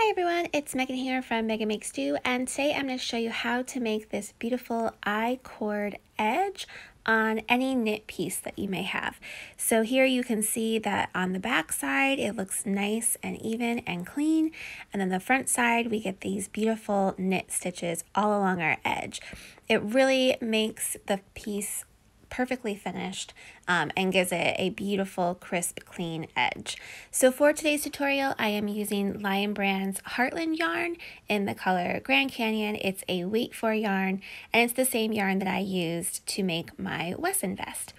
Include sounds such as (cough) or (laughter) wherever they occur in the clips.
Hi everyone, it's Megan here from Megan Makes Do and today I'm going to show you how to make this beautiful I-cord edge on any knit piece that you may have. So here you can see that on the back side it looks nice and even and clean and then the front side we get these beautiful knit stitches all along our edge. It really makes the piece perfectly finished um, and gives it a beautiful crisp clean edge. So for today's tutorial I am using Lion Brand's Heartland yarn in the color Grand Canyon. It's a weight for yarn and it's the same yarn that I used to make my Wesson vest.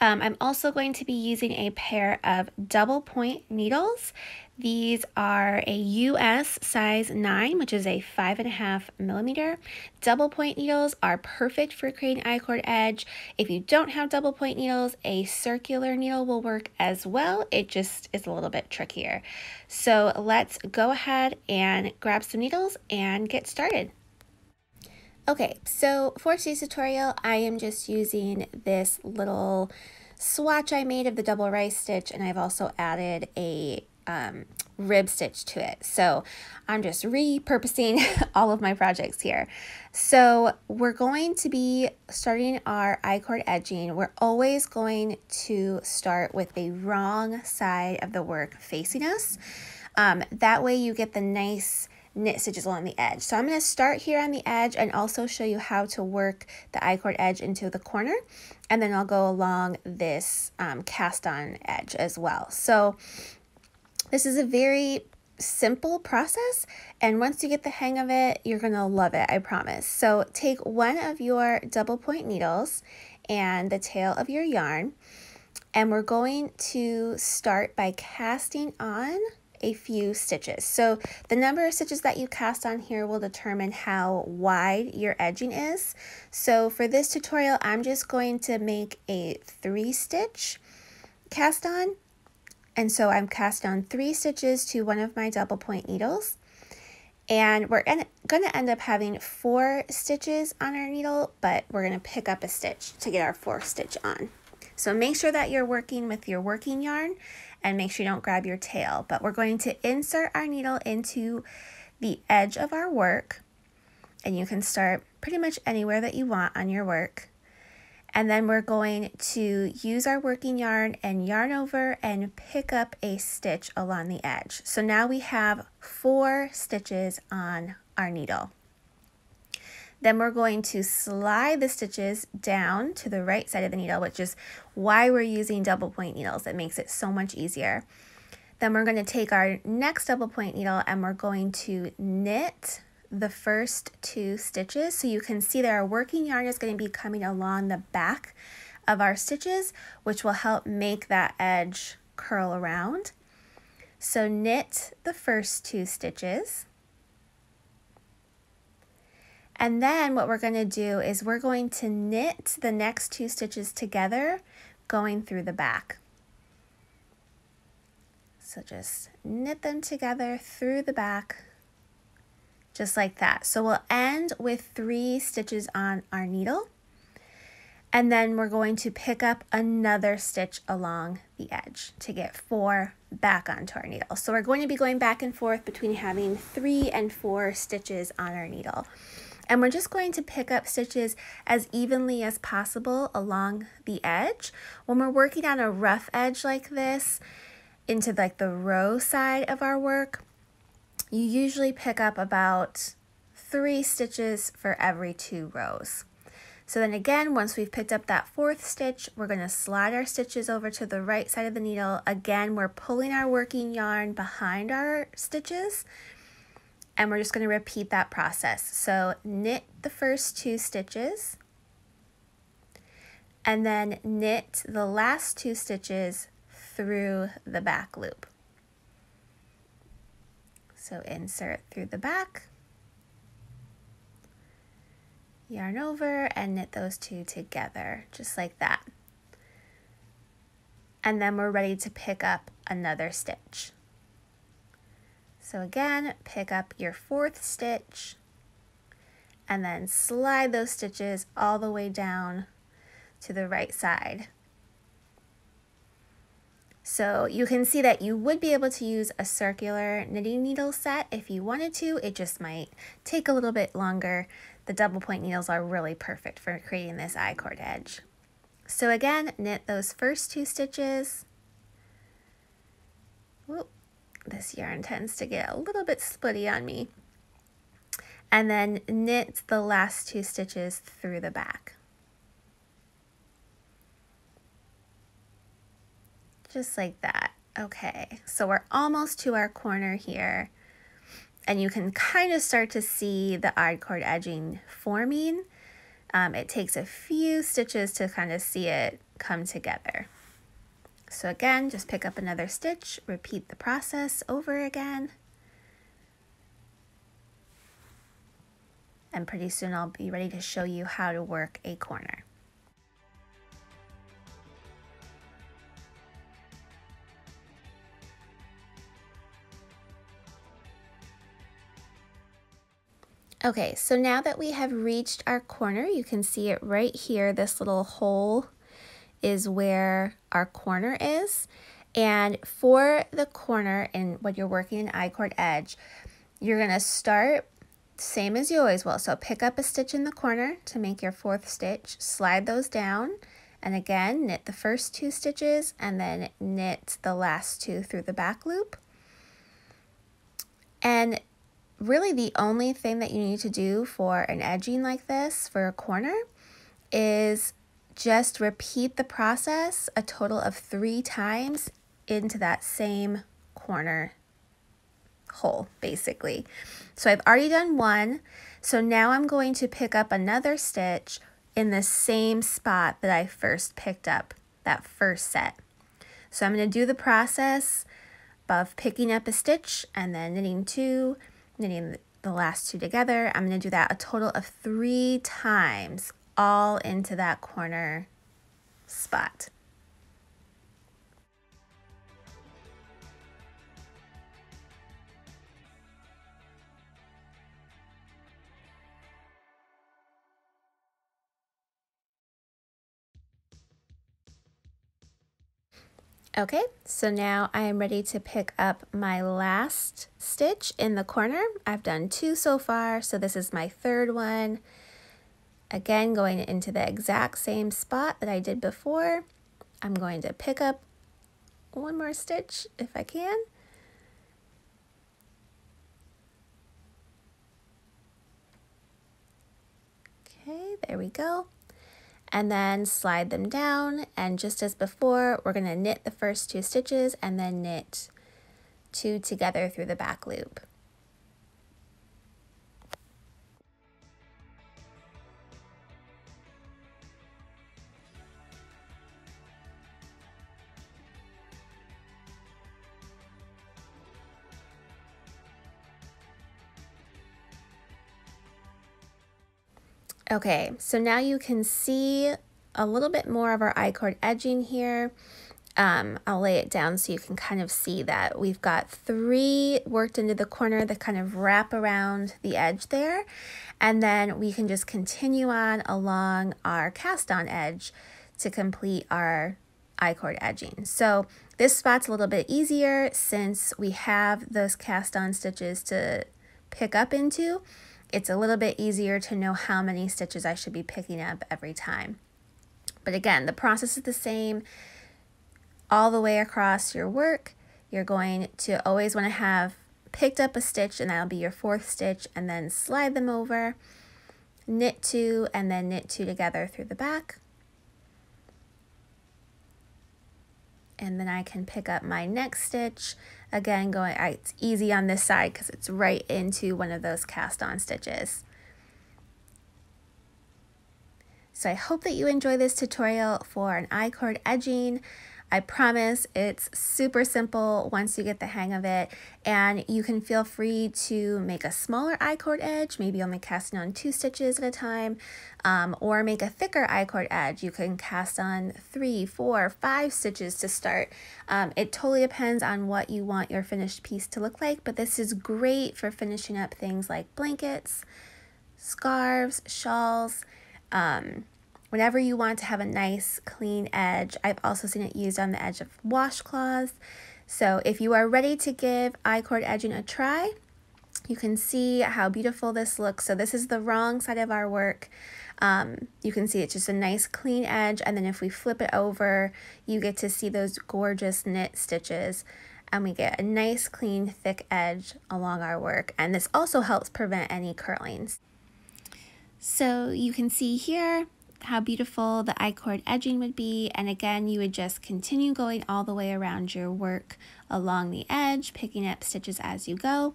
Um, I'm also going to be using a pair of double point needles. These are a US size 9, which is a 5.5 millimeter. Double point needles are perfect for creating I-cord edge. If you don't have double point needles, a circular needle will work as well. It just is a little bit trickier. So let's go ahead and grab some needles and get started. Okay, so for today's tutorial, I am just using this little swatch I made of the double rice stitch and I've also added a um, rib stitch to it. So I'm just repurposing (laughs) all of my projects here. So we're going to be starting our I-cord edging. We're always going to start with the wrong side of the work facing us. Um, that way you get the nice knit stitches along the edge. So I'm going to start here on the edge and also show you how to work the I-cord edge into the corner. And then I'll go along this um, cast on edge as well. So this is a very simple process and once you get the hang of it you're gonna love it I promise so take one of your double point needles and the tail of your yarn and we're going to start by casting on a few stitches so the number of stitches that you cast on here will determine how wide your edging is so for this tutorial I'm just going to make a three stitch cast on and so I'm cast on three stitches to one of my double point needles. And we're going to end up having four stitches on our needle, but we're going to pick up a stitch to get our fourth stitch on. So make sure that you're working with your working yarn and make sure you don't grab your tail. But we're going to insert our needle into the edge of our work and you can start pretty much anywhere that you want on your work. And then we're going to use our working yarn and yarn over and pick up a stitch along the edge. So now we have four stitches on our needle. Then we're going to slide the stitches down to the right side of the needle, which is why we're using double point needles. It makes it so much easier. Then we're going to take our next double point needle and we're going to knit the first two stitches. So you can see that our working yarn is going to be coming along the back of our stitches, which will help make that edge curl around. So knit the first two stitches. And then what we're going to do is we're going to knit the next two stitches together going through the back. So just knit them together through the back just like that. So we'll end with three stitches on our needle and then we're going to pick up another stitch along the edge to get four back onto our needle. So we're going to be going back and forth between having three and four stitches on our needle. And we're just going to pick up stitches as evenly as possible along the edge. When we're working on a rough edge like this into like the row side of our work, you usually pick up about three stitches for every two rows. So then again, once we've picked up that fourth stitch, we're gonna slide our stitches over to the right side of the needle. Again, we're pulling our working yarn behind our stitches and we're just gonna repeat that process. So knit the first two stitches and then knit the last two stitches through the back loop. So insert through the back, yarn over and knit those two together, just like that. And then we're ready to pick up another stitch. So again, pick up your fourth stitch and then slide those stitches all the way down to the right side. So you can see that you would be able to use a circular knitting needle set if you wanted to, it just might take a little bit longer. The double point needles are really perfect for creating this I-cord edge. So again, knit those first two stitches. Whoop, this yarn tends to get a little bit splitty on me. And then knit the last two stitches through the back. Just like that. Okay, so we're almost to our corner here. And you can kind of start to see the odd cord edging forming. Um, it takes a few stitches to kind of see it come together. So again, just pick up another stitch, repeat the process over again. And pretty soon I'll be ready to show you how to work a corner. Okay, so now that we have reached our corner, you can see it right here. This little hole is where our corner is. And for the corner and when you're working an i cord edge, you're gonna start same as you always will. So pick up a stitch in the corner to make your fourth stitch, slide those down, and again, knit the first two stitches and then knit the last two through the back loop. And really the only thing that you need to do for an edging like this, for a corner, is just repeat the process a total of three times into that same corner hole, basically. So I've already done one. So now I'm going to pick up another stitch in the same spot that I first picked up that first set. So I'm going to do the process of picking up a stitch and then knitting two knitting the last two together. I'm going to do that a total of three times all into that corner spot. Okay, so now I am ready to pick up my last stitch in the corner. I've done two so far, so this is my third one. Again, going into the exact same spot that I did before, I'm going to pick up one more stitch if I can. Okay, there we go and then slide them down and just as before we're going to knit the first two stitches and then knit two together through the back loop. Okay, so now you can see a little bit more of our I-cord edging here. Um, I'll lay it down so you can kind of see that we've got three worked into the corner that kind of wrap around the edge there. And then we can just continue on along our cast on edge to complete our I-cord edging. So this spot's a little bit easier since we have those cast on stitches to pick up into it's a little bit easier to know how many stitches I should be picking up every time. But again, the process is the same all the way across your work. You're going to always want to have picked up a stitch and that'll be your fourth stitch and then slide them over, knit two, and then knit two together through the back. and then I can pick up my next stitch again going it's easy on this side because it's right into one of those cast on stitches so I hope that you enjoy this tutorial for an I-cord edging I promise it's super simple once you get the hang of it and you can feel free to make a smaller I-cord edge, maybe only casting on two stitches at a time, um, or make a thicker I-cord edge. You can cast on three, four, five stitches to start. Um, it totally depends on what you want your finished piece to look like, but this is great for finishing up things like blankets, scarves, shawls, um, whenever you want to have a nice clean edge. I've also seen it used on the edge of washcloths. So if you are ready to give iCord edging a try, you can see how beautiful this looks. So this is the wrong side of our work. Um, you can see it's just a nice clean edge. And then if we flip it over, you get to see those gorgeous knit stitches and we get a nice clean thick edge along our work. And this also helps prevent any curlings. So you can see here, how beautiful the I-chord edging would be. And again, you would just continue going all the way around your work along the edge, picking up stitches as you go.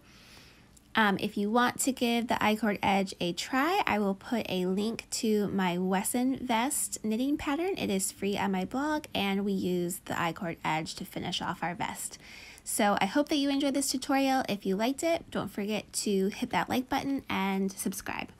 Um, if you want to give the I-chord edge a try, I will put a link to my Wesson vest knitting pattern. It is free on my blog and we use the I-chord edge to finish off our vest. So I hope that you enjoyed this tutorial. If you liked it, don't forget to hit that like button and subscribe.